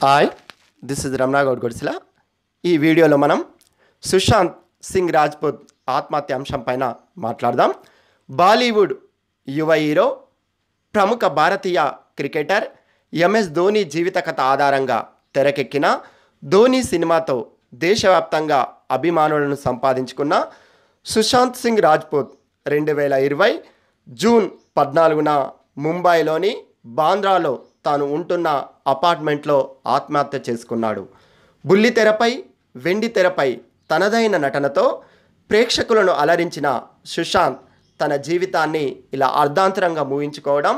hi this is Ramana Goud Godisila ఈ వీడియోలో మనం సుశాంత్ సింగ్ రాజ్పూత్ ఆత్మహత్య అంశం పైన మాట్లాడదాం బాలీవుడ్ యువ హీరో ప్రముఖ భారతీయ క్రికెటర్ ఎంఎస్ ధోని జీవిత కథ ఆధారంగా తెరకెక్కిన ధోని సినిమాతో దేశవ్యాప్తంగా అభిమానులను సంపాదించుకున్న సుశాంత్ సింగ్ రాజ్పూత్ రెండు వేల ఇరవై జూన్ పద్నాలుగున ముంబైలోని బాంద్రాలో తాను ఉంటున్న అపార్ట్మెంట్లో ఆత్మహత్య చేసుకున్నాడు బుల్లి తెరపై వెండి తెరపై తనదైన నటనతో ప్రేక్షకులను అలరించిన సుశాంత్ తన జీవితాన్ని ఇలా అర్ధాంతరంగా ముగించుకోవడం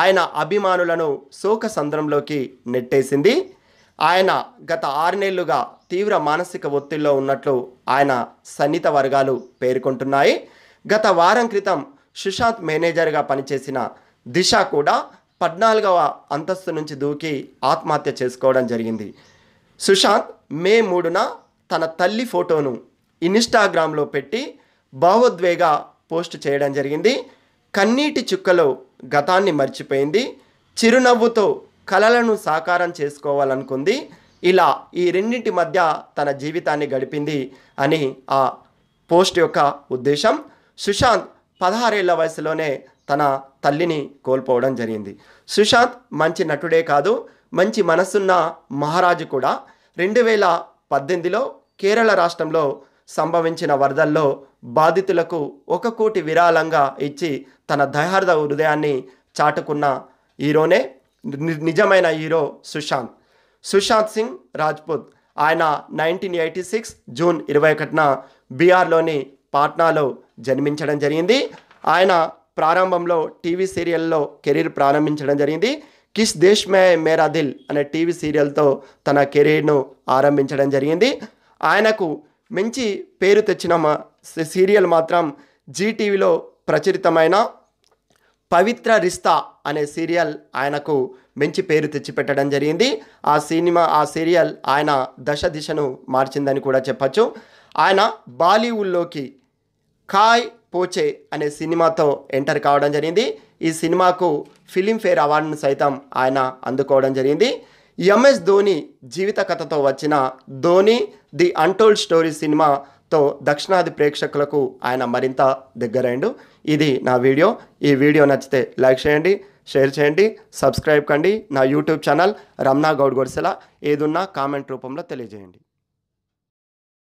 ఆయన అభిమానులను శోక సంద్రంలోకి నెట్టేసింది ఆయన గత ఆరునేళ్లుగా తీవ్ర మానసిక ఒత్తిడిలో ఉన్నట్లు ఆయన సన్నిహిత వర్గాలు పేర్కొంటున్నాయి గత వారం క్రితం సుశాంత్ మేనేజర్గా పనిచేసిన దిశ కూడా పద్నాలుగవ అంతస్తు నుంచి దూకి ఆత్మహత్య చేసుకోవడం జరిగింది సుశాంత్ మే మూడున తన తల్లి ఫోటోను ఇన్స్టాగ్రామ్లో పెట్టి భావోద్వేగ పోస్ట్ చేయడం జరిగింది కన్నీటి చుక్కలో గతాన్ని మర్చిపోయింది చిరునవ్వుతో కలలను సాకారం చేసుకోవాలనుకుంది ఇలా ఈ రెండింటి మధ్య తన జీవితాన్ని గడిపింది అని ఆ పోస్ట్ యొక్క ఉద్దేశం సుశాంత్ పదహారేళ్ల వయసులోనే తన తల్లిని కోల్పోవడం జరిగింది సుశాంత్ మంచి నటుడే కాదు మంచి మనసున్న మహారాజు కూడా రెండు వేల పద్దెనిమిదిలో కేరళ రాష్ట్రంలో సంభవించిన వరదల్లో బాధితులకు ఒక కోటి విరాళంగా ఇచ్చి తన దయార్ద హృదయాన్ని చాటుకున్న హీరోనే నిజమైన హీరో సుశాంత్ సుశాంత్ సింగ్ రాజ్పుత్ ఆయన నైన్టీన్ ఎయిటీ సిక్స్ జూన్ ఇరవై ఒకటిన బీహార్లోని పాట్నాలో జన్మించడం జరిగింది ఆయన ప్రారంభంలో టీవీ సీరియల్లో కెరీర్ ప్రారంభించడం జరిగింది కిస్ దేశ్ మే మేరా దిల్ అనే టీవీ సీరియల్తో తన కెరీర్ను ఆరంభించడం జరిగింది ఆయనకు మంచి పేరు తెచ్చిన మా సీరియల్ మాత్రం జీటీవీలో ప్రచురితమైన పవిత్ర రిస్తా అనే సీరియల్ ఆయనకు మంచి పేరు తెచ్చిపెట్టడం జరిగింది ఆ సినిమా ఆ సీరియల్ ఆయన దశ దిశను మార్చిందని కూడా చెప్పచ్చు ఆయన బాలీవుడ్లోకి కాయ్ పోచే అనే సినిమాతో ఎంటర్ కావడం జరిగింది ఈ సినిమాకు ఫిలింఫేర్ అవార్డును సైతం ఆయన అందుకోవడం జరిగింది ఎంఎస్ ధోని జీవిత కథతో వచ్చిన ధోని ది అన్టోల్డ్ స్టోరీ సినిమాతో దక్షిణాది ప్రేక్షకులకు ఆయన మరింత దగ్గరైండు ఇది నా వీడియో ఈ వీడియో నచ్చితే లైక్ చేయండి షేర్ చేయండి సబ్స్క్రైబ్ కండి నా యూట్యూబ్ ఛానల్ రమ్నా గౌడ్ గొడిసెల ఏదున్నా కామెంట్ రూపంలో తెలియజేయండి